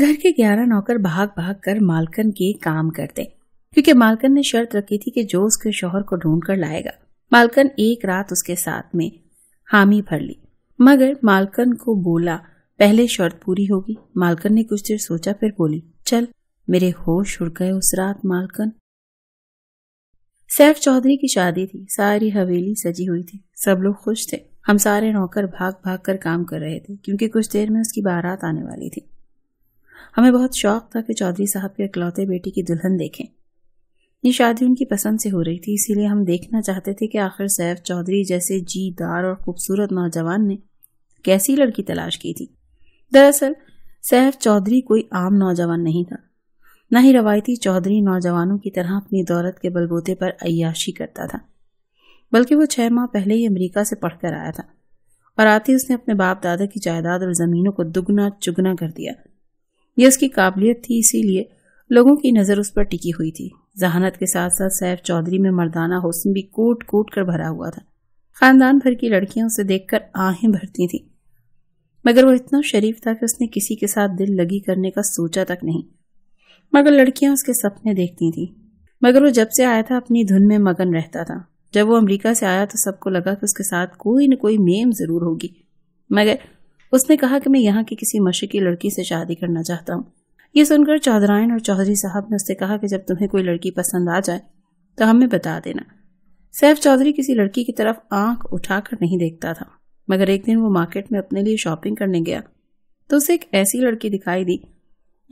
घर के ग्यारह नौकर भाग भाग कर मालकन के काम करते क्योंकि मालकन ने शर्त रखी थी कि जो उसके शोहर को ढूंढ कर लाएगा मालकन एक रात उसके साथ में हामी भर ली मगर मालकन को बोला पहले शर्त पूरी होगी मालकन ने कुछ देर सोचा फिर बोली चल मेरे होश उड़ गए उस रात मालकन सैफ चौधरी की शादी थी सारी हवेली सजी हुई थी सब लोग खुश थे हम सारे नौकर भाग भाग कर काम कर रहे थे क्योंकि कुछ देर में उसकी बारात आने वाली थी हमें बहुत शौक था कि चौधरी साहब के इकलौते बेटी की दुल्हन देखें ये शादी उनकी पसंद से हो रही थी इसीलिए हम देखना चाहते थे कि आखिर सैफ चौधरी जैसे जीदार और खूबसूरत नौजवान ने कैसी लड़की तलाश की थी दरअसल सैफ चौधरी कोई आम नौजवान नहीं था न ही रवायती चौधरी नौजवानों की तरह अपनी दौलत के बलबूते पर अयाशी करता था बल्कि वो छः माह पहले ही अमरीका से पढ़कर आया था और आते उसने अपने बाप दादा की जायदाद और ज़मीनों को दुगना चुगना कर दिया यह उसकी काबिलियत थी इसीलिए लोगों की नज़र उस पर टिकी हुई थी जहानत के साथ साथ सैफ चौधरी में मर्दाना हुसन भी कूट कूट कर भरा हुआ था खानदान भर की लड़कियां उसे देखकर आहें भरती थीं मगर वो इतना शरीफ था कि उसने किसी के साथ दिल लगी करने का सोचा तक नहीं मगर लड़कियां उसके सपने देखती थीं मगर वो जब से आया था अपनी धुन में मगन रहता था जब वो अमेरिका से आया तो सबको लगा कि उसके साथ कोई न कोई मेम ज़रूर होगी मगर उसने कहा कि मैं यहाँ की किसी मशीकी लड़की से शादी करना चाहता हूँ ये सुनकर चौधरायन और चौधरी साहब ने उससे कहा कि जब तुम्हें कोई लड़की पसंद आ जाए तो हमें बता देना सैफ चौधरी किसी लड़की की तरफ आंख उठाकर नहीं देखता था मगर एक दिन वो मार्केट में अपने लिए शॉपिंग करने गया तो उसे एक ऐसी लड़की दिखाई दी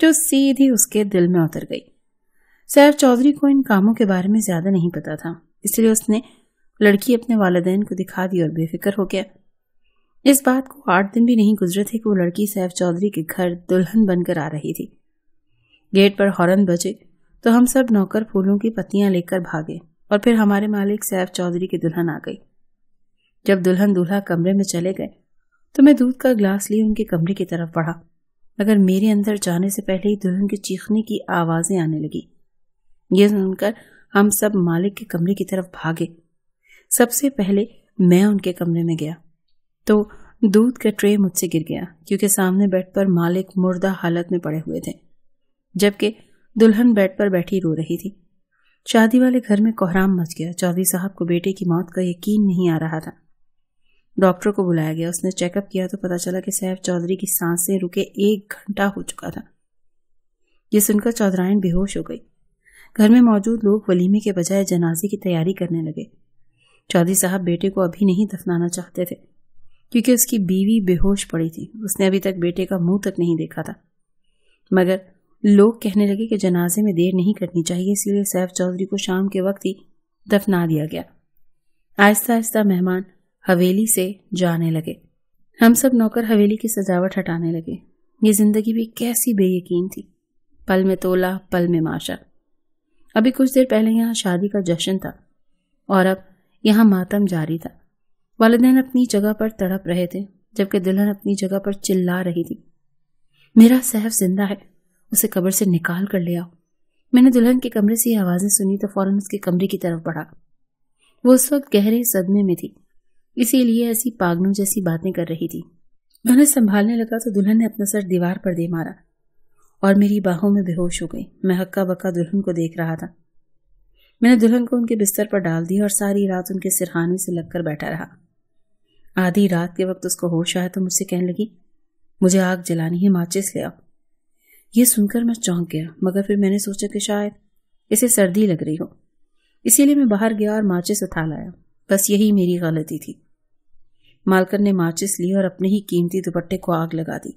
जो सीधी उसके दिल में उतर गई सैफ चौधरी को इन कामों के बारे में ज़्यादा नहीं पता था इसलिए उसने लड़की अपने वालदेन को दिखा दी और बेफिक्र हो गया इस बात को आठ दिन भी नहीं गुजरे थे कि वो लड़की सैफ चौधरी के घर दुल्हन बनकर आ रही थी गेट पर हॉर्न बजे तो हम सब नौकर फूलों की पत्तियां लेकर भागे और फिर हमारे मालिक सैफ चौधरी की दुल्हन आ गई जब दुल्हन दूल्हा कमरे में चले गए तो मैं दूध का ग्लास लिए उनके कमरे की तरफ बढ़ा मगर मेरे अंदर जाने से पहले ही दुल्हन के चीखने की आवाज़ें आने लगी ये सुनकर हम सब मालिक के कमरे की तरफ भागे सबसे पहले मैं उनके कमरे में गया तो दूध का ट्रे मुझसे गिर गया क्योंकि सामने बेड पर मालिक मुर्दा हालत में पड़े हुए थे जबकि दुल्हन बेड पर बैठी रो रही थी शादी वाले घर में कोहराम मच गया चौधरी साहब को बेटे की मौत का यकीन नहीं आ रहा था डॉक्टर को बुलाया गया उसने चेकअप किया तो पता चला कि सैफ चौधरी की सांसें रुके एक घंटा हो चुका था ये सुनकर चौधरायन बेहोश हो गई घर में मौजूद लोग वलीमे के बजाय जनाजे की तैयारी करने लगे चौधरी साहब बेटे को अभी नहीं दफनाना चाहते थे क्योंकि उसकी बीवी बेहोश पड़ी थी उसने अभी तक बेटे का मुंह तक नहीं देखा था मगर लोग कहने लगे कि जनाजे में देर नहीं करनी चाहिए इसलिए सैफ चौधरी को शाम के वक्त ही दफना दिया गया आहिस्ता आहिस्ता मेहमान हवेली से जाने लगे हम सब नौकर हवेली की सजावट हटाने लगे ये जिंदगी भी कैसी बेयकीन थी पल में तोला पल में माशा अभी कुछ देर पहले यहाँ शादी का जश्न था और अब यहाँ मातम जारी था वालदेन अपनी जगह पर तड़प रहे थे जबकि दुल्हन अपनी जगह पर चिल्ला रही थी मेरा सहफ जिंदा है उसे कब्र से निकाल कर ले आओ मैंने दुल्हन के कमरे से आवाज़ें सुनी तो फौरन उसके कमरे की तरफ बढ़ा वो उस वक्त गहरे सदमे में थी इसीलिए ऐसी पागनों जैसी बातें कर रही थी मैं उन्हें संभालने लगा तो दुल्हन ने अपना सर दीवार पर दे मारा और मेरी बाहों में बेहोश हो गई मैं हक्का बक्का दुल्हन को देख रहा था मैंने दुल्हन को उनके बिस्तर पर डाल दिया और सारी रात उनके सिरहाने से लगकर बैठा रहा आधी रात के वक्त उसको होश आया तो मुझसे कहने लगी मुझे आग जलानी है माचिस ले आओ ये सुनकर मैं चौंक गया मगर फिर मैंने सोचा कि शायद इसे सर्दी लग रही हो इसीलिए मैं बाहर गया और माचिस उठा लाया बस यही मेरी गलती थी मालकर ने माचिस ली और अपने ही कीमती दुपट्टे को आग लगा दी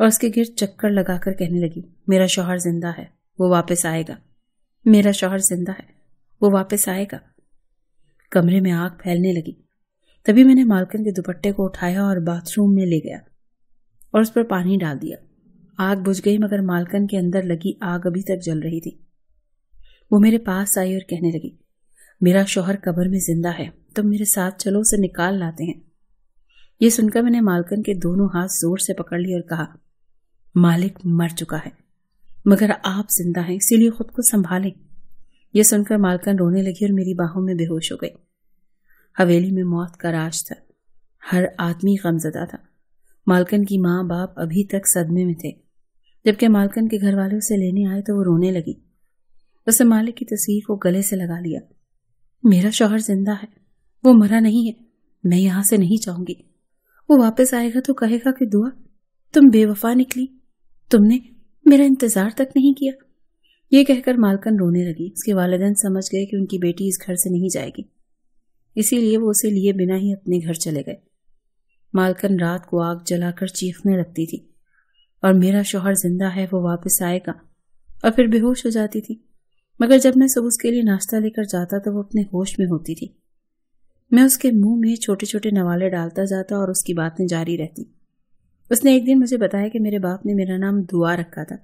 और उसके गिर चक्कर लगाकर कहने लगी मेरा शोहर जिंदा है वो वापस आएगा मेरा शोहर जिंदा है वो वापस आएगा कमरे में आग फैलने लगी तभी मैंने मालकिन के दुपट्टे को उठाया और बाथरूम में ले गया और उस पर पानी डाल दिया आग बुझ गई मगर मालकन के अंदर लगी आग अभी तक जल रही थी वो मेरे पास आई और कहने लगी मेरा शोहर कब्र में जिंदा है तुम तो मेरे साथ चलो उसे निकाल लाते हैं ये सुनकर मैंने मालकन के दोनों हाथ जोर से पकड़ लिए और कहा मालिक मर चुका है मगर आप जिंदा हैं इसीलिए खुद को संभालें यह सुनकर मालकन रोने लगी और मेरी बाहों में बेहोश हो गई हवेली में मौत का राज था हर आदमी गमजदा था मालकन की माँ बाप अभी तक सदमे में थे जबकि मालकन के घर वाले उसे लेने आए तो वो रोने लगी उसने मालिक की तस्वीर को गले से लगा लिया मेरा शौहर जिंदा है वो मरा नहीं है मैं यहां से नहीं चाहूंगी वो वापस आएगा तो कहेगा कि दुआ तुम बेवफा निकली तुमने मेरा इंतजार तक नहीं किया ये कहकर मालकन रोने लगी उसके वालदेन समझ गए कि उनकी बेटी इस घर से नहीं जाएगी इसीलिए वो उसे लिए बिना ही अपने घर चले गए मालकन रात को आग जलाकर चीखने लगती थी और मेरा शोहर जिंदा है वो वापस आएगा और फिर बेहोश हो जाती थी मगर जब मैं सुबह उसके लिए नाश्ता लेकर जाता तो वो अपने होश में होती थी मैं उसके मुंह में छोटे छोटे नवाले डालता जाता और उसकी बातें जारी रहती उसने एक दिन मुझे बताया कि मेरे बाप ने मेरा नाम दुआ रखा था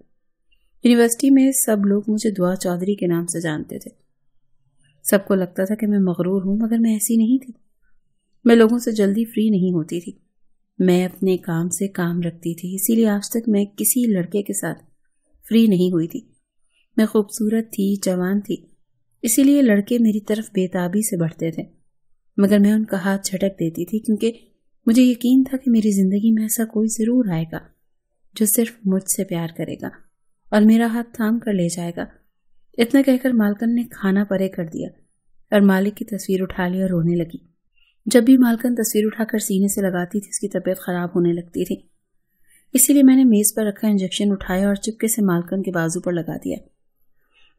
यूनिवर्सिटी में सब लोग मुझे दुआ चौधरी के नाम से जानते थे सबको लगता था कि मैं मगरूर हूँ मगर मैं ऐसी नहीं थी मैं लोगों से जल्दी फ्री नहीं होती थी मैं अपने काम से काम रखती थी इसीलिए आज तक मैं किसी लड़के के साथ फ्री नहीं हुई थी मैं खूबसूरत थी जवान थी इसीलिए लड़के मेरी तरफ बेताबी से बढ़ते थे मगर मैं उनका हाथ झटक देती थी क्योंकि मुझे यकीन था कि मेरी ज़िंदगी में ऐसा कोई ज़रूर आएगा जो सिर्फ मुझसे प्यार करेगा और मेरा हाथ थाम कर ले जाएगा इतना कहकर मालकन ने खाना परे कर दिया और मालिक की तस्वीर उठा ली और रोने लगी जब भी मालकन तस्वीर उठाकर सीने से लगाती थी उसकी तबीयत खराब होने लगती थी इसीलिए मैंने मेज़ पर रखा इंजेक्शन उठाया और चिपके से मालकन के बाजू पर लगा दिया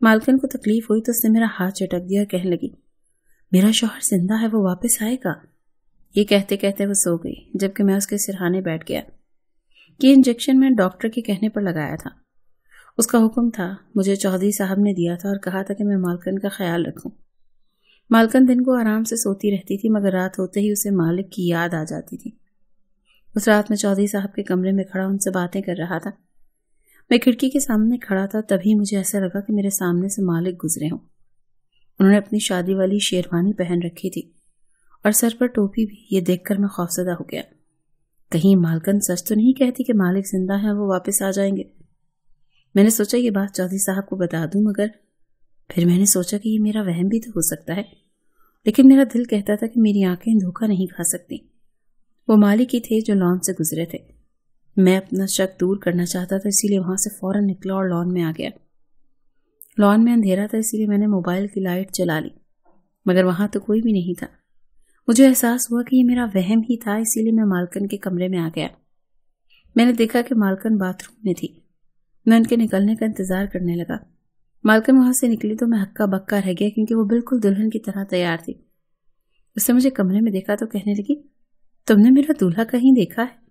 मालकन को तकलीफ हुई तो उसने मेरा हाथ चटक दिया और कहने लगी मेरा शोहर जिंदा है वो वापस आएगा ये कहते कहते वो सो गई जबकि मैं उसके सिरहाने बैठ गया ये इंजेक्शन मैंने डॉक्टर के कहने पर लगाया था उसका हुक्म था मुझे चौधरी साहब ने दिया था और कहा था कि मैं मालकन का ख्याल रखूं। मालकन दिन को आराम से सोती रहती थी मगर रात होते ही उसे मालिक की याद आ जाती थी उस रात में चौधरी साहब के कमरे में खड़ा उनसे बातें कर रहा था मैं खिड़की के सामने खड़ा था तभी मुझे ऐसा लगा कि मेरे सामने से मालिक गुजरे हों उन्होंने अपनी शादी वाली शेरवानी पहन रखी थी और सर पर टोपी भी ये देखकर मैं खौफजदा हो गया कहीं मालकन सच तो नहीं कहती कि मालिक जिंदा है वो वापस आ जाएंगे मैंने सोचा ये बात चौधरी साहब को बता दूं मगर फिर मैंने सोचा कि ये मेरा वहम भी तो हो सकता है लेकिन मेरा दिल कहता था कि मेरी आंखें धोखा नहीं खा सकती वो मालिक ही थे जो लॉन से गुजरे थे मैं अपना शक दूर करना चाहता था इसीलिए वहां से फौरन निकला और लॉन में आ गया लॉन में अंधेरा था इसीलिए मैंने मोबाइल की लाइट चला ली मगर वहां तो कोई भी नहीं था मुझे एहसास हुआ कि ये मेरा वहम ही था इसीलिए मैं मालकन के कमरे में आ गया मैंने देखा कि मालकन बाथरूम में थी मैं उनके निकलने का इंतज़ार करने लगा मालकन वहां से निकली तो मैं हक्का बक्का रह गया क्योंकि वो बिल्कुल दुल्हन की तरह तैयार थी उसने मुझे कमरे में देखा तो कहने लगी तुमने मेरा दूल्हा कहीं देखा है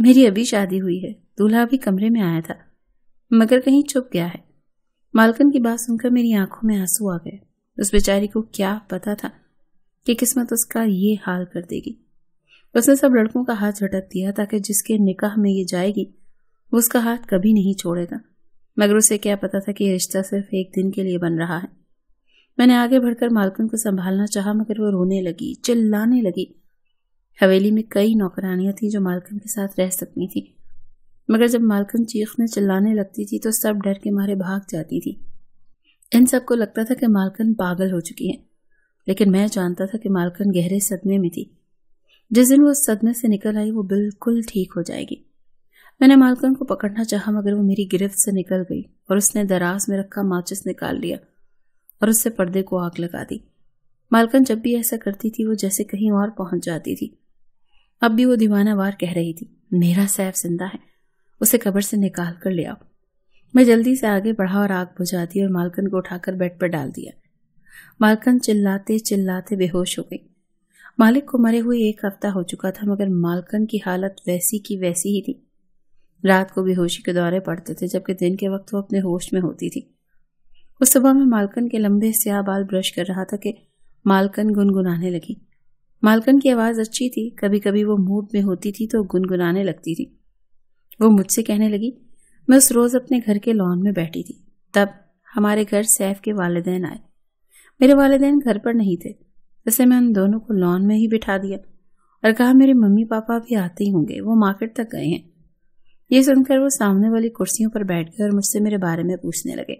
मेरी अभी शादी हुई है दूल्हा अभी कमरे में आया था मगर कहीं चुप गया है मालकन की बात सुनकर मेरी आंखों में आंसू आ गए उस बेचारी को क्या पता था कि किस्मत उसका ये हाल कर देगी उसने सब लड़कों का हाथ झटक दिया ताकि जिसके निकाह में ये जाएगी वो उसका हाथ कभी नहीं छोड़ेगा मगर उसे क्या पता था कि यह रिश्ता सिर्फ एक दिन के लिए बन रहा है मैंने आगे बढ़कर मालकन को संभालना चाहा मगर वो रोने लगी चिल्लाने लगी हवेली में कई नौकरानियां थीं जो मालकन के साथ रह सकती थीं मगर जब मालकन चीखने चिल्लाने लगती थी तो सब डर के मारे भाग जाती थी इन सबको लगता था कि मालकन पागल हो चुकी है लेकिन मैं जानता था कि मालकन गहरे सदमे में थी जिस दिन वो सदमे से निकल आई वो बिल्कुल ठीक हो जाएगी मैंने मालकन को पकड़ना चाहा मगर वो मेरी गिरफ्त से निकल गई और उसने दराज में रखा माचिस निकाल लिया और उससे पर्दे को आग लगा दी मालकन जब भी ऐसा करती थी वो जैसे कहीं और पहुंच जाती थी अब भी वो दीवाना वार कह रही थी मेरा सैफ जिंदा है उसे कब्र से निकाल कर ले आओ मैं जल्दी से आगे बढ़ा और आग बुझा दी और मालकन को उठाकर बेड पर डाल दिया मालकन चिल्लाते चिल्लाते बेहोश हो गई मालिक को मरे हुए एक हफ्ता हो चुका था मगर मालकन की हालत वैसी की वैसी ही थी रात को बेहोशी के दौरे पड़ते थे जबकि दिन के वक्त वो अपने होश में होती थी उस सुबह में मालकन के लंबे स्याह बाल ब्रश कर रहा था कि मालकन गुनगुनाने लगी मालकन की आवाज़ अच्छी थी कभी कभी वो मूड में होती थी तो गुनगुनाने लगती थी वो मुझसे कहने लगी मैं उस रोज़ अपने घर के लॉन में बैठी थी तब हमारे घर सैफ के वालदेन आए मेरे वालदेन घर पर नहीं थे जैसे मैं उन दोनों को लॉन में ही बिठा दिया और कहा मेरे मम्मी पापा भी आते ही होंगे वो मार्केट तक गए हैं ये सुनकर वो सामने वाली कुर्सियों पर बैठ गए और मुझसे मेरे बारे में पूछने लगे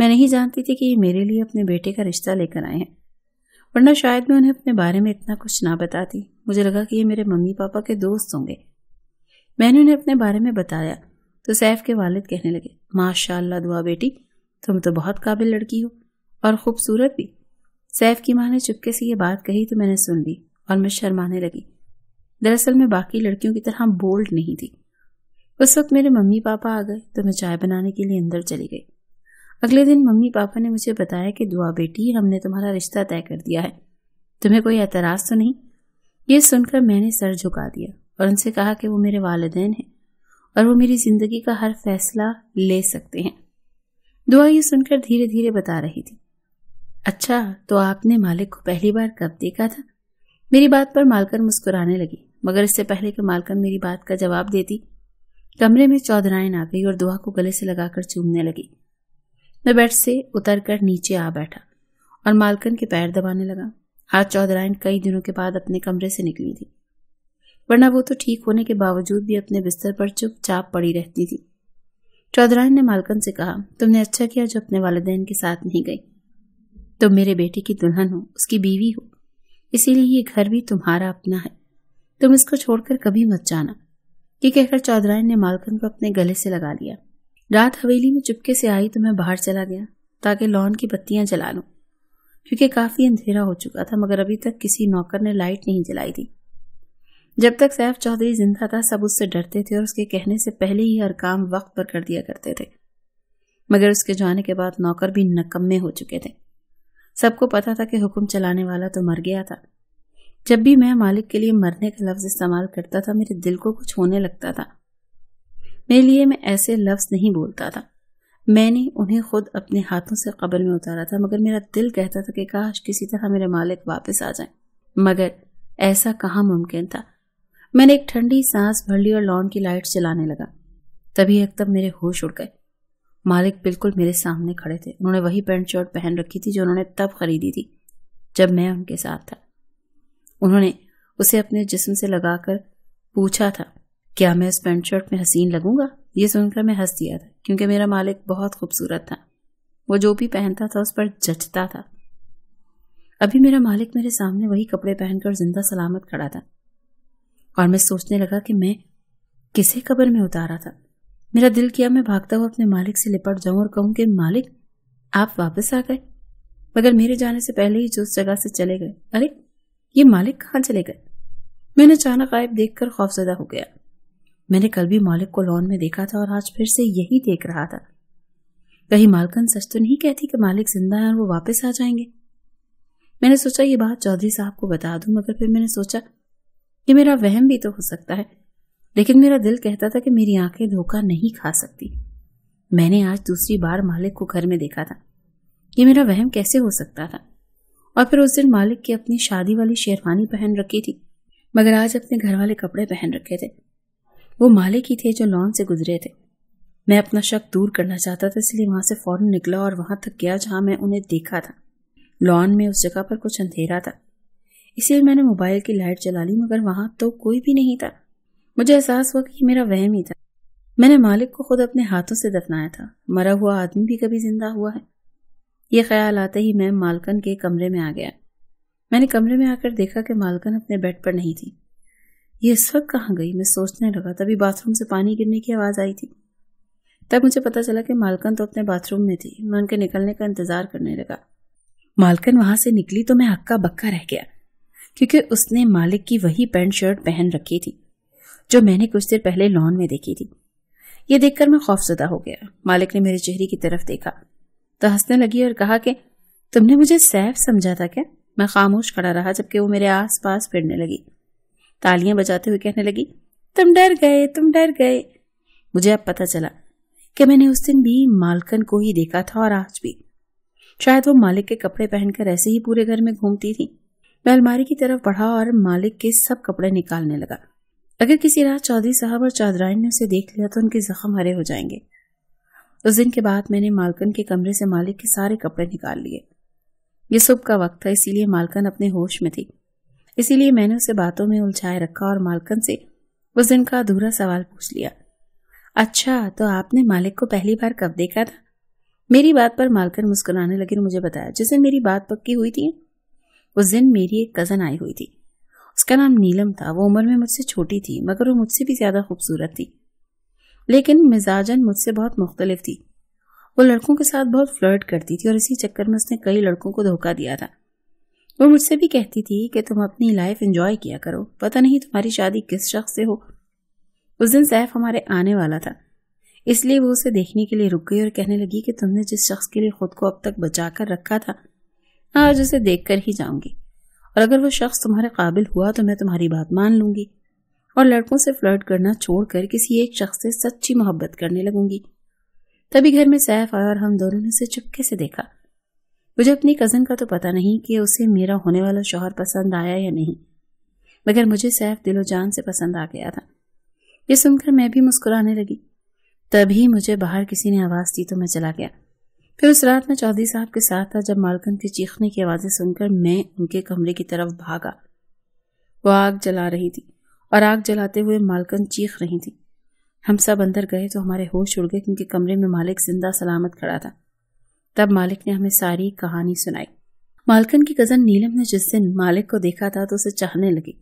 मैं नहीं जानती थी कि ये मेरे लिए अपने बेटे का रिश्ता लेकर आए हैं वरना शायद मैं उन्हें अपने बारे में इतना कुछ ना बताती मुझे लगा कि ये मेरे मम्मी पापा के दोस्त होंगे मैंने उन्हें अपने बारे में बताया तो सैफ के वालिद कहने लगे माशाल्लाह दुआ बेटी तुम तो बहुत काबिल लड़की हो और खूबसूरत भी सैफ की माँ ने चुपके से ये बात कही तो मैंने सुन ली और मैं शर्माने लगी दरअसल मैं बाकी लड़कियों की तरह बोल्ड नहीं थी उस वक्त मेरे मम्मी पापा आ गए तो मैं चाय बनाने के लिए अंदर चली गई अगले दिन मम्मी पापा ने मुझे बताया कि दुआ बेटी हमने तुम्हारा रिश्ता तय कर दिया है तुम्हें कोई एतराज़ तो नहीं ये सुनकर मैंने सर झुका दिया और उनसे कहा कि वो मेरे वालदेन हैं और वो मेरी ज़िंदगी का हर फैसला ले सकते हैं दुआ ये सुनकर धीरे धीरे बता रही थी अच्छा तो आपने मालिक को पहली बार कब देखा था मेरी बात पर मालकर मुस्कुराने लगी मगर इससे पहले कि मालकर मेरी बात का जवाब देती कमरे में चौधरायन आ गई और दुआ को गले से लगाकर चूमने लगी मैं बेड से उतर कर नीचे आ बैठा और मालकन के पैर दबाने लगा आज चौधरायन कई दिनों के बाद अपने कमरे से निकली थी वरना वो तो ठीक होने के बावजूद भी अपने बिस्तर पर चुपचाप पड़ी रहती थी चौधरायन ने मालकन से कहा तुमने अच्छा किया जो अपने वालदेन के साथ नहीं गई तुम मेरे बेटे की दुल्हन हो उसकी बीवी हो इसीलिए ये घर भी तुम्हारा अपना है तुम इसको छोड़कर कभी मत जाना ये कहकर चौधरायन ने मालकन को अपने गले से लगा लिया रात हवेली में चुपके से आई तो मैं बाहर चला गया ताकि लॉन की बत्तियां जला लूं क्योंकि काफ़ी अंधेरा हो चुका था मगर अभी तक किसी नौकर ने लाइट नहीं जलाई थी जब तक सैफ चौधरी जिंदा था सब उससे डरते थे और उसके कहने से पहले ही हर काम वक्त पर कर दिया करते थे मगर उसके जाने के बाद नौकर भी नकम्मे हो चुके थे सबको पता था कि हुक्म चलाने वाला तो मर गया था जब भी मैं मालिक के लिए मरने का लफ्ज़ इस्तेमाल करता था मेरे दिल को कुछ होने लगता था मेरे लिए मैं ऐसे लफ्ज़ नहीं बोलता था मैंने उन्हें खुद अपने हाथों से कब्र में उतारा था मगर मेरा दिल कहता था कि काश किसी तरह मेरे मालिक वापस आ जाएं मगर ऐसा कहाँ मुमकिन था मैंने एक ठंडी सांस भर ली और लॉन की लाइट चलाने लगा तभी एकदम मेरे होश उड़ गए मालिक बिल्कुल मेरे सामने खड़े थे उन्होंने वही पैंट शर्ट पहन रखी थी जो उन्होंने तब खरीदी थी जब मैं उनके साथ था उन्होंने उसे अपने जिस्म से लगाकर पूछा था क्या मैं इस पेंट शर्ट में हसीन लगूंगा ये सुनकर मैं हंस दिया था क्योंकि मेरा मालिक बहुत खूबसूरत था वो जो भी पहनता था उस पर जचता था अभी मेरा मालिक मेरे सामने वही कपड़े पहनकर जिंदा सलामत खड़ा था और मैं सोचने लगा कि मैं किसे कब्र में उतारा था मेरा दिल किया मैं भागता हुआ अपने मालिक से लिपट जाऊं और कहूं कि मालिक आप वापस आ गए मगर मेरे जाने से पहले ही जो उस जगह से चले गए अरे ये मालिक कहाँ चले गए मैंने अचानक गायब देखकर खौफजदा हो गया मैंने कल भी मालिक को लॉन में देखा था और आज फिर से यही देख रहा था कहीं मालकन सच तो नहीं कहती कि मालिक जिंदा है और वो वापस आ जाएंगे मैंने सोचा ये बात चौधरी साहब को बता दूं मगर फिर मैंने सोचा कि मेरा वहम भी तो हो सकता है लेकिन मेरा दिल कहता था कि मेरी आंखें धोखा नहीं खा सकती मैंने आज दूसरी बार मालिक को घर में देखा था ये मेरा वहम कैसे हो सकता था और फिर उस दिन मालिक की अपनी शादी वाली शेरवानी पहन रखी थी मगर आज अपने घर वाले कपड़े पहन रखे थे वो मालिक ही थे जो लॉन से गुजरे थे मैं अपना शक दूर करना चाहता था इसलिए वहां से फौरन निकला और वहां तक गया जहां मैं उन्हें देखा था लॉन में उस जगह पर कुछ अंधेरा था इसलिए मैंने मोबाइल की लाइट जला ली मगर वहां तो कोई भी नहीं था मुझे एहसास हुआ कि मेरा वहम ही था मैंने मालिक को खुद अपने हाथों से दफनाया था मरा हुआ आदमी भी कभी जिंदा हुआ है ये ख्याल आते ही मैं मालकन के कमरे में आ गया मैंने कमरे में आकर देखा कि मालकन अपने बेड पर नहीं थी ये इस वक्त कहाँ गई मैं सोचने लगा तभी बाथरूम से पानी गिरने की आवाज़ आई थी तब मुझे पता चला कि मालकन तो अपने बाथरूम में थी मैं उनके निकलने का इंतज़ार करने लगा मालकन वहां से निकली तो मैं हक्का बक्का रह गया क्योंकि उसने मालिक की वही पैंट शर्ट पहन रखी थी जो मैंने कुछ देर पहले लॉन में देखी थी ये देखकर मैं खौफजदा हो गया मालिक ने मेरे चेहरे की तरफ देखा तो हंसने लगी और कहा कि तुमने मुझे सैफ समझा था क्या मैं खामोश खड़ा रहा जबकि वो मेरे आस पास फिरने लगी तालियां बजाते हुए कहने लगी तुम डर गए तुम डर गए मुझे अब पता चला कि मैंने उस दिन भी मालकन को ही देखा था और आज भी शायद वो मालिक के कपड़े पहनकर ऐसे ही पूरे घर में घूमती थी मैं अलमारी की तरफ बढ़ा और मालिक के सब कपड़े निकालने लगा अगर किसी रात चौधरी साहब और चादराइन ने उसे देख लिया तो उनके जख्म हरे हो जाएंगे उस दिन के बाद मैंने मालकन के कमरे से मालिक के सारे कपड़े निकाल लिए ये सुबह का वक्त था इसीलिए मालकन अपने होश में थी इसीलिए मैंने उसे बातों में उलझाए रखा और मालकन से उस दिन का अधूरा सवाल पूछ लिया अच्छा तो आपने मालिक को पहली बार कब देखा था मेरी बात पर मालकन मुस्कुराने लगी और मुझे बताया जिस दिन मेरी बात पक्की हुई थी उस दिन मेरी एक कज़न आई हुई थी उसका नाम नीलम था वो उम्र में मुझसे छोटी थी मगर वो मुझसे भी ज़्यादा खूबसूरत थी लेकिन मिजाजन मुझसे बहुत मुख्तलिफ थी वो लड़कों के साथ बहुत फ्लर्ट करती थी और इसी चक्कर में उसने कई लड़कों को धोखा दिया था वो मुझसे भी कहती थी कि तुम अपनी लाइफ एंजॉय किया करो पता नहीं तुम्हारी शादी किस शख्स से हो उस दिन सैफ हमारे आने वाला था इसलिए वो उसे देखने के लिए रुक गई और कहने लगी कि तुमने जिस शख्स के लिए खुद को अब तक बचा कर रखा था आज उसे देख कर ही जाऊंगी और अगर वो शख्स तुम्हारे काबिल हुआ तो मैं तुम्हारी बात मान लूंगी और लड़कों से फ्लर्ट करना छोड़कर किसी एक शख्स से सच्ची मोहब्बत करने लगूंगी तभी घर में सैफ आया और हम दोनों ने उसे चुपके से देखा मुझे अपनी कज़न का तो पता नहीं कि उसे मेरा होने वाला शोहर पसंद आया या नहीं मगर मुझे सैफ दिलो जान से पसंद आ गया था ये सुनकर मैं भी मुस्कुराने लगी तभी मुझे बाहर किसी ने आवाज़ दी तो मैं चला गया फिर उस रात में चौधरी साहब के साथ था जब मालकन के चीखने की आवाज़ें सुनकर मैं उनके कमरे की तरफ भागा वो आग जला रही थी और आग जलाते हुए मालकन चीख रही थी हम सब अंदर गए तो हमारे होश उड़ गए क्योंकि कमरे में मालिक जिंदा सलामत खड़ा था तब मालिक ने हमें सारी कहानी सुनाई मालकन की कज़न नीलम ने जिस दिन मालिक को देखा था तो उसे चाहने लगी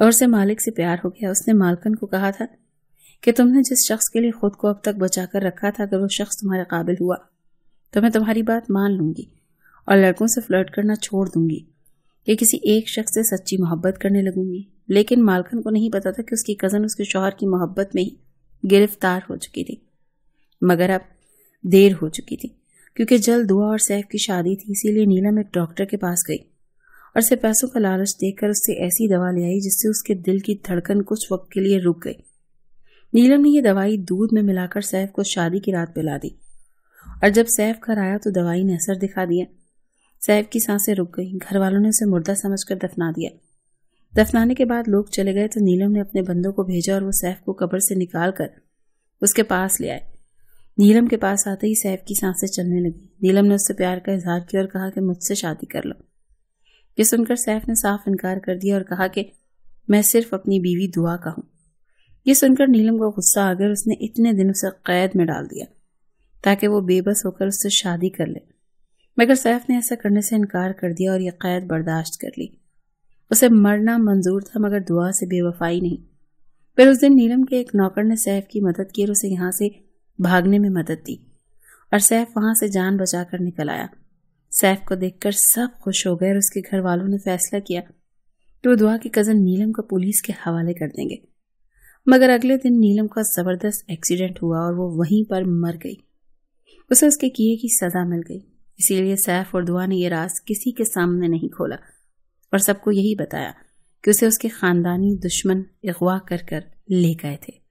और उसे मालिक से प्यार हो गया उसने मालकन को कहा था कि तुमने जिस शख्स के लिए खुद को अब तक बचा कर रखा था अगर वो शख्स तुम्हारे काबिल हुआ तो मैं तुम्हारी बात मान लूंगी और लड़कों से फ्लर्ट करना छोड़ दूंगी या किसी एक शख्स से सच्ची मोहब्बत करने लगूंगी लेकिन मालकन को नहीं पता था कि उसकी कज़न उसके शोहर की मोहब्बत में ही गिरफ्तार हो चुकी थी मगर अब देर हो चुकी थी क्योंकि जल दुआ और सैफ की शादी थी इसीलिए नीलम एक डॉक्टर के पास गई और से पैसों का लालच देकर उससे ऐसी दवा ले आई जिससे उसके दिल की धड़कन कुछ वक्त के लिए रुक गई नीलम ने यह दवाई दूध में मिलाकर सैफ को शादी की रात पिला दी और जब सैफ घर आया तो दवाई ने असर दिखा दिया सैफ की सांसें रुक गई घर वालों ने उसे मुर्दा समझकर दफना दिया दफनाने के बाद लोग चले गए तो नीलम ने अपने बंदों को भेजा और वो सैफ को कब्र से निकाल कर उसके पास ले आए नीलम के पास आते ही सैफ की सांसें चलने लगी नीलम ने उससे प्यार का इजहार किया और कहा कि मुझसे शादी कर लो ये सुनकर सैफ ने साफ इनकार कर दिया और कहा कि मैं सिर्फ अपनी बीवी दुआ का हूँ ये सुनकर नीलम को गुस्सा आ गया उसने इतने दिन उसे कैद में डाल दिया ताकि वो बेबस होकर उससे शादी कर ले मगर सैफ ने ऐसा करने से इनकार कर दिया और यह कैद बर्दाश्त कर ली उसे मरना मंजूर था मगर दुआ से बेवफाई नहीं फिर उस दिन नीलम के एक नौकर ने सैफ की मदद की और उसे यहां से भागने में मदद दी और सैफ वहां से जान बचाकर निकल आया सैफ को देखकर सब खुश हो गए और उसके घर वालों ने फैसला किया कि वो दुआ की कज़न नीलम को पुलिस के हवाले कर देंगे मगर अगले दिन नीलम का ज़बरदस्त एक्सीडेंट हुआ और वो वहीं पर मर गई उसे उसके किए की सज़ा मिल गई इसीलिए सैफ और दुआ ने यह राज किसी के सामने नहीं खोला और सबको यही बताया कि उसे उसके खानदानी दुश्मन अगवा कर कर ले गए थे